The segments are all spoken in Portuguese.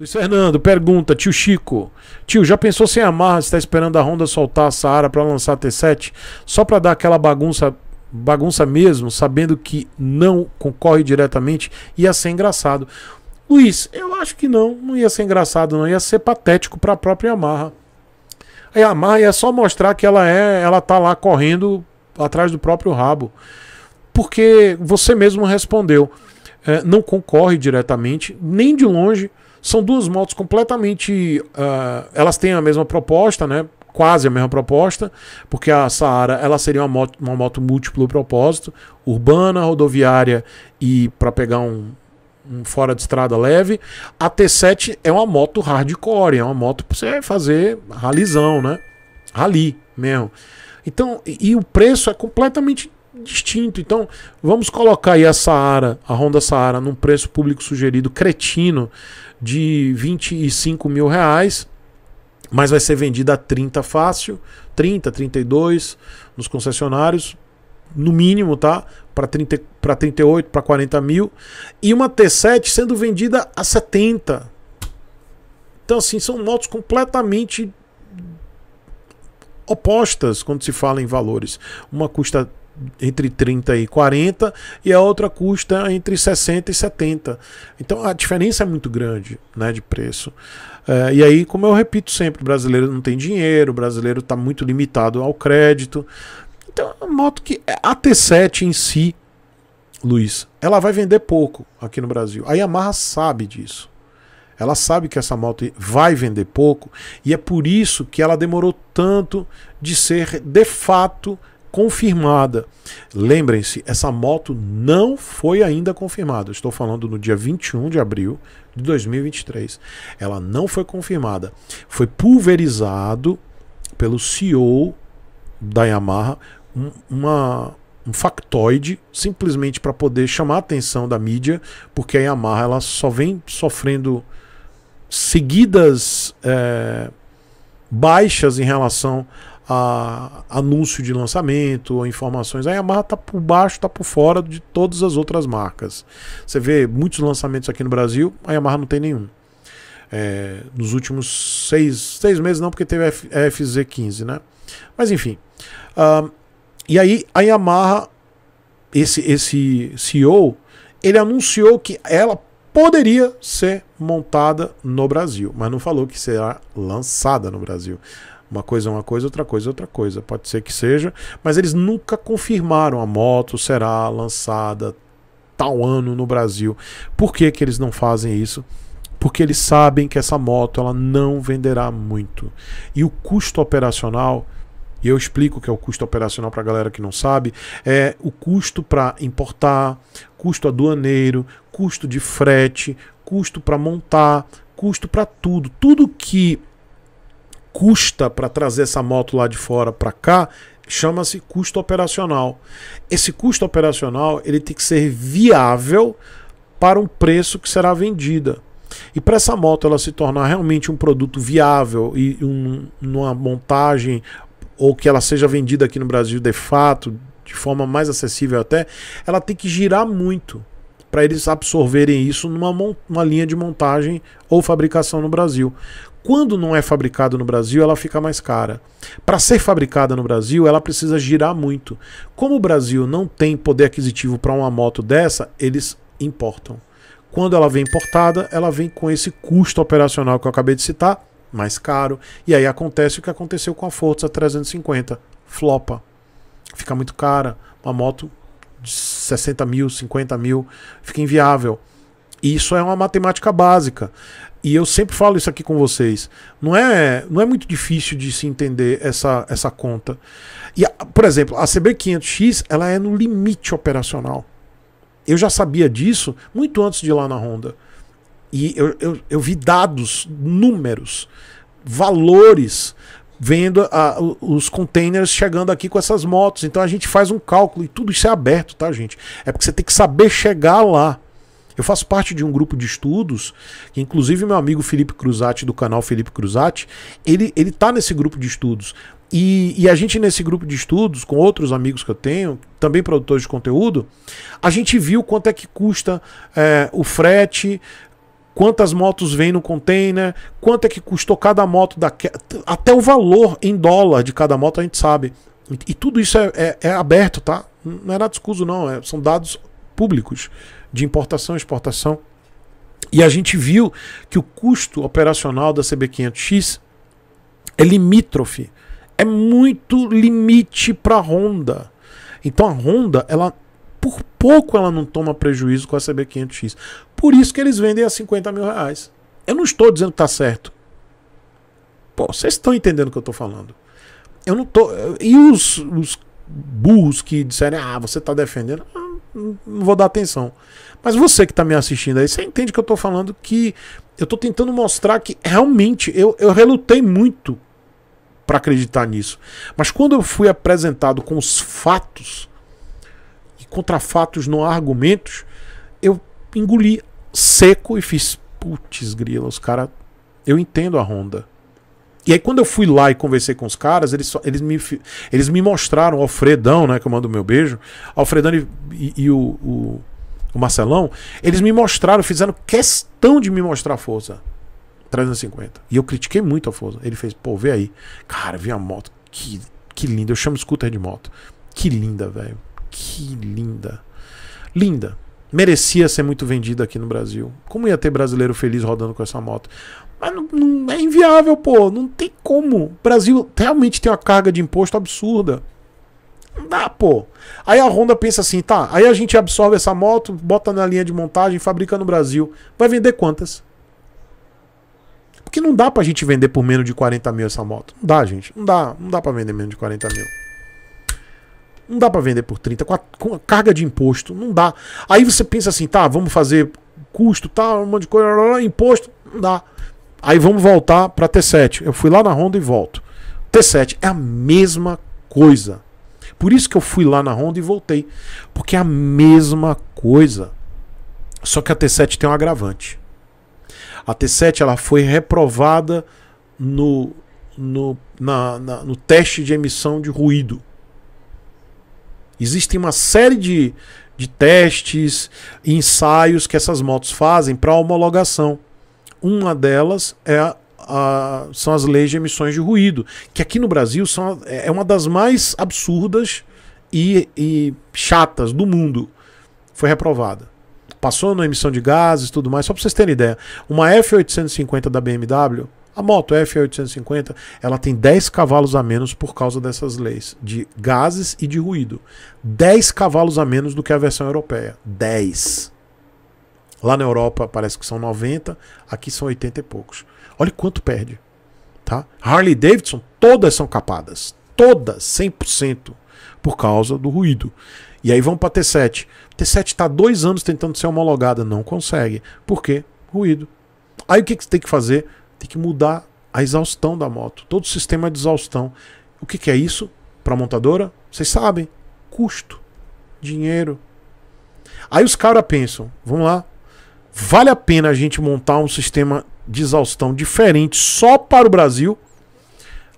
Luiz Fernando pergunta, tio Chico. Tio, já pensou se amarra Yamaha está esperando a Honda soltar a Saara para lançar a T7? Só para dar aquela bagunça bagunça mesmo, sabendo que não concorre diretamente, ia ser engraçado. Luiz, eu acho que não, não ia ser engraçado, não ia ser patético para a própria Yamaha. A Yamaha é só mostrar que ela é, ela tá lá correndo atrás do próprio rabo. Porque você mesmo respondeu, é, não concorre diretamente, nem de longe são duas motos completamente. Uh, elas têm a mesma proposta, né? Quase a mesma proposta, porque a Saara ela seria uma moto, uma moto múltiplo propósito, urbana, rodoviária e para pegar um, um fora de estrada leve. A T7 é uma moto hardcore, é uma moto para você fazer ralizão, né? Rally mesmo. Então, e, e o preço é completamente distinto. Então, vamos colocar aí a Saara, a Honda Saara, num preço público sugerido cretino de 25 mil reais, mas vai ser vendida a 30 fácil, 30, 32 nos concessionários, no mínimo, tá? Para para 38, para 40 mil e uma T7 sendo vendida a 70. Então, assim, são motos completamente opostas quando se fala em valores. Uma custa entre 30 e 40 e a outra custa entre 60 e 70. Então a diferença é muito grande né, de preço. É, e aí, como eu repito sempre, o brasileiro não tem dinheiro, o brasileiro está muito limitado ao crédito. Então, a moto que a T7 em si, Luiz, ela vai vender pouco aqui no Brasil. A Yamaha sabe disso. Ela sabe que essa moto vai vender pouco e é por isso que ela demorou tanto de ser de fato confirmada. Lembrem-se, essa moto não foi ainda confirmada. estou falando no dia 21 de abril de 2023. Ela não foi confirmada. Foi pulverizado pelo CEO da Yamaha um, uma, um factoide simplesmente para poder chamar a atenção da mídia, porque a Yamaha ela só vem sofrendo seguidas é, baixas em relação a anúncio de lançamento, informações. A Yamaha está por baixo, está por fora de todas as outras marcas. Você vê muitos lançamentos aqui no Brasil, a Yamaha não tem nenhum. É, nos últimos seis, seis meses, não, porque teve a FZ15, né? Mas enfim. Uh, e aí a Yamaha, esse, esse CEO, ele anunciou que ela poderia ser montada no Brasil, mas não falou que será lançada no Brasil. Uma coisa é uma coisa, outra coisa é outra coisa. Pode ser que seja, mas eles nunca confirmaram a moto será lançada tal ano no Brasil. Por que, que eles não fazem isso? Porque eles sabem que essa moto ela não venderá muito. E o custo operacional, e eu explico o que é o custo operacional para a galera que não sabe, é o custo para importar, custo aduaneiro, custo de frete, custo para montar, custo para tudo. Tudo que custa para trazer essa moto lá de fora para cá chama-se custo operacional. Esse custo operacional ele tem que ser viável para um preço que será vendida. E para essa moto ela se tornar realmente um produto viável e um, uma montagem ou que ela seja vendida aqui no Brasil de fato, de forma mais acessível até, ela tem que girar muito para eles absorverem isso numa linha de montagem ou fabricação no Brasil. Quando não é fabricado no Brasil, ela fica mais cara. Para ser fabricada no Brasil, ela precisa girar muito. Como o Brasil não tem poder aquisitivo para uma moto dessa, eles importam. Quando ela vem importada, ela vem com esse custo operacional que eu acabei de citar, mais caro. E aí acontece o que aconteceu com a Forza 350, flopa. Fica muito cara, uma moto de 60 mil, 50 mil, fica inviável. Isso é uma matemática básica. E eu sempre falo isso aqui com vocês. Não é, não é muito difícil de se entender essa, essa conta. E, por exemplo, a CB500X ela é no limite operacional. Eu já sabia disso muito antes de ir lá na Honda. E eu, eu, eu vi dados, números, valores vendo a, os containers chegando aqui com essas motos. Então a gente faz um cálculo e tudo isso é aberto, tá, gente? É porque você tem que saber chegar lá. Eu faço parte de um grupo de estudos, que inclusive meu amigo Felipe Cruzati, do canal Felipe Cruzati, ele, ele tá nesse grupo de estudos. E, e, a gente, nesse grupo de estudos, com outros amigos que eu tenho, também produtores de conteúdo, a gente viu quanto é que custa é, o frete, quantas motos vêm no container, quanto é que custou cada moto, até o valor em dólar de cada moto a gente sabe. E tudo isso é, é, é aberto, tá? Não é nada escuso, não. É, são dados públicos de importação e exportação. E a gente viu que o custo operacional da CB500X é limítrofe. É muito limite para a Honda. Então a Honda, ela por pouco ela não toma prejuízo com a CB500X. Por isso que eles vendem a 50 mil reais. Eu não estou dizendo que está certo. Pô, vocês estão entendendo o que eu estou falando. Eu não tô. E os, os burros que disserem, ah, você está defendendo, ah, não vou dar atenção. Mas você que está me assistindo aí, você entende que eu estou falando que eu estou tentando mostrar que realmente eu, eu relutei muito para acreditar nisso. Mas quando eu fui apresentado com os fatos, contra fatos não há argumentos, eu engoli seco e fiz, putz, grila, os caras. Eu entendo a Honda. E aí, quando eu fui lá e conversei com os caras, eles, eles, me, eles me mostraram o Alfredão, né? Que eu mando o meu beijo. Alfredão e, e, e o, o, o, Marcelão, eles me mostraram, fizeram questão de me mostrar a força. 350. E eu critiquei muito a força. Ele fez, pô, vê aí. Cara, vi a moto. Que, que linda. Eu chamo scooter de moto. Que linda, velho que linda. Linda. Merecia ser muito vendida aqui no Brasil. Como ia ter brasileiro feliz rodando com essa moto? Mas não, não é inviável, pô. Não tem como. O Brasil realmente tem uma carga de imposto absurda. Não dá, pô. Aí a Honda pensa assim, tá, aí a gente absorve essa moto, bota na linha de montagem, fabrica no Brasil. Vai vender quantas? Porque não dá pra gente vender por menos de 40 mil essa moto. Não dá, gente. Não dá. Não dá pra vender menos de 40 mil. Não dá para vender por 30, com a, com a, carga de imposto, não dá. Aí você pensa assim, tá, vamos fazer custo, tal, tá, um monte de coisa, imposto, não dá. Aí vamos voltar para T7. Eu fui lá na Honda e volto. T7 é a mesma coisa. Por isso que eu fui lá na Honda e voltei, porque é a mesma coisa. Só que a T7 tem um agravante. A T7 ela foi reprovada no, no, na, na, no teste de emissão de ruído. Existe uma série de, de testes, ensaios que essas motos fazem para homologação. Uma delas é a, a, são as leis de emissões de ruído, que aqui no Brasil são, é, é uma das mais absurdas e, e chatas do mundo. Foi reprovada passou na emissão de gases e tudo mais. Só para vocês terem ideia, uma F850 da BMW a moto F850 ela tem 10 cavalos a menos por causa dessas leis de gases e de ruído. 10 cavalos a menos do que a versão europeia. 10. Lá na Europa parece que são 90, aqui são 80 e poucos. Olha quanto perde. Tá? Harley Davidson, todas são capadas. Todas, 100%. Por causa do ruído. E aí vamos para T7. T7 está dois anos tentando ser homologada, não consegue. Por quê? Ruído. Aí o que, que você tem que fazer? Tem que mudar a exaustão da moto, todo o sistema de exaustão. O que, que é isso para a montadora? Vocês sabem, custo, dinheiro. Aí os caras pensam, vamos lá, vale a pena a gente montar um sistema de exaustão diferente só para o Brasil?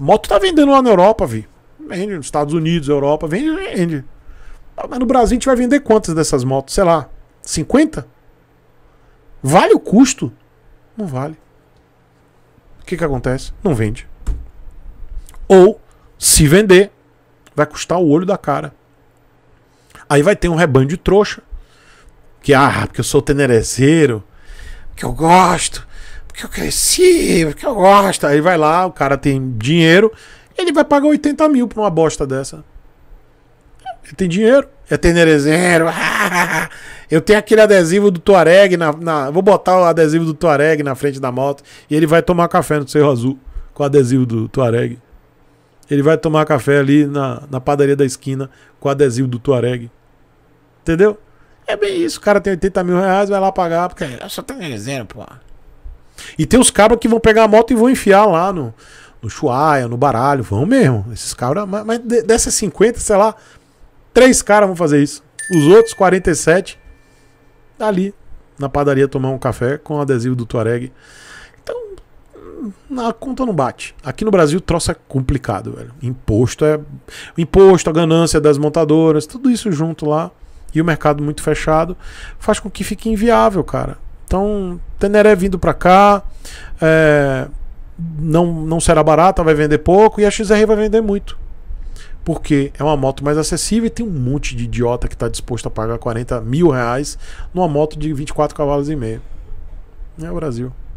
A moto tá vendendo lá na Europa, vi. Vende nos Estados Unidos, Europa, vende, vende. Ah, mas no Brasil a gente vai vender quantas dessas motos? Sei lá, 50? Vale o custo? Não vale que, que acontece? Não vende. Ou, se vender, vai custar o olho da cara. Aí vai ter um rebanho de trouxa. Que, ah, porque eu sou tenerezeiro, porque eu gosto, porque eu cresci, porque eu gosto. Aí vai lá, o cara tem dinheiro, ele vai pagar 80 mil pra uma bosta dessa. Você tem dinheiro? Eu tenho nerezeiro. Eu tenho aquele adesivo do Tuareg na, na, Vou botar o adesivo do Tuareg na frente da moto. E ele vai tomar café no Cerro Azul. Com o adesivo do Tuareg. Ele vai tomar café ali na, na padaria da esquina. Com o adesivo do Tuareg. Entendeu? É bem isso. O cara tem 80 mil reais, vai lá pagar. Porque eu só tenho nerezeiro, pô. E tem os cabras que vão pegar a moto e vão enfiar lá no no Chuaia, no Baralho, vão mesmo. Esses cabras, mas, mas dessas 50, sei lá, Três caras vão fazer isso. Os outros 47 ali na padaria tomar um café com o adesivo do Tuareg. Então, a conta não bate. Aqui no Brasil, troço é complicado, velho. Imposto é. Imposto, a ganância das montadoras, tudo isso junto lá. E o mercado muito fechado faz com que fique inviável, cara. Então, Teneré vindo para cá, é, não, não será barata, vai vender pouco e a XR vai vender muito porque é uma moto mais acessível e tem um monte de idiota que está disposto a pagar 40 mil reais numa moto de 24 cavalos e meio. É o Brasil.